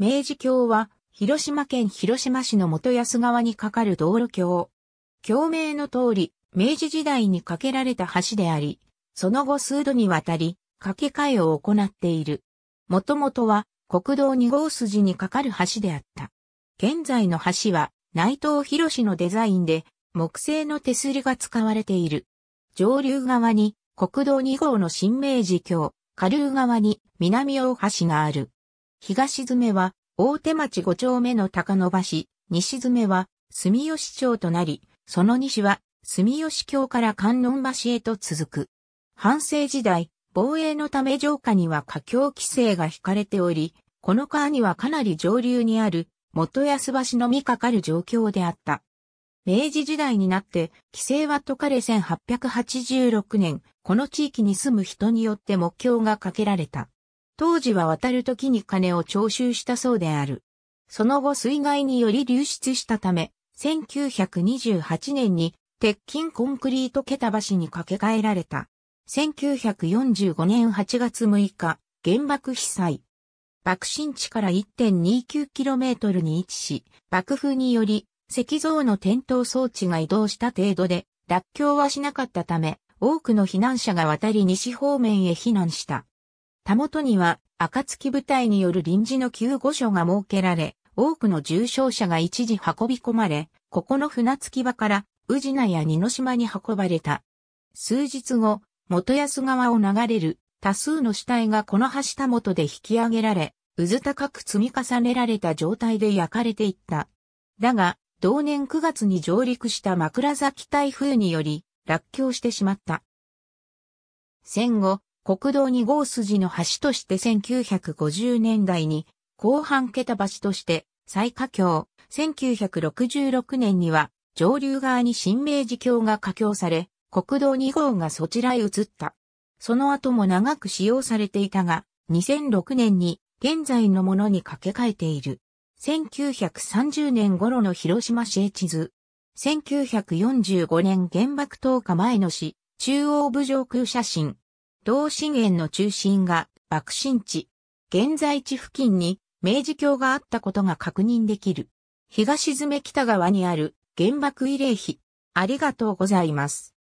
明治橋は、広島県広島市の元安川に架かる道路橋。橋名の通り、明治時代に架けられた橋であり、その後数度にわたり、架け替えを行っている。もともとは、国道2号筋に架かる橋であった。現在の橋は、内藤博士のデザインで、木製の手すりが使われている。上流側に、国道2号の新明治橋、下流側に南大橋がある。東詰は大手町5丁目の高野橋、西詰は住吉町となり、その西は住吉橋から観音橋へと続く。半世時代、防衛のため城下には過境規制が引かれており、この川にはかなり上流にある元安橋のみかかる状況であった。明治時代になって、規制は解かれ1886年、この地域に住む人によって目標がかけられた。当時は渡る時に金を徴収したそうである。その後水害により流出したため、1928年に鉄筋コンクリート桁橋に架け替えられた。1945年8月6日、原爆被災。爆心地から 1.29km に位置し、爆風により石像の点灯装置が移動した程度で、脱橋はしなかったため、多くの避難者が渡り西方面へ避難した。たもとには、暁部隊による臨時の救護所が設けられ、多くの重傷者が一時運び込まれ、ここの船着き場から、宇品や二の島に運ばれた。数日後、元安川を流れる多数の死体がこの橋たもとで引き上げられ、うず高く積み重ねられた状態で焼かれていった。だが、同年9月に上陸した枕崎台風により、落橋してしまった。戦後、国道2号筋の橋として1950年代に、後半桁橋として、再架橋、1966年には、上流側に新明寺橋が架橋され、国道2号がそちらへ移った。その後も長く使用されていたが、2006年に現在のものに掛け替えている。1930年頃の広島市絵地図。1945年原爆投下前の市、中央部上空写真。同心円の中心が爆心地、現在地付近に明治橋があったことが確認できる。東詰北側にある原爆慰霊碑。ありがとうございます。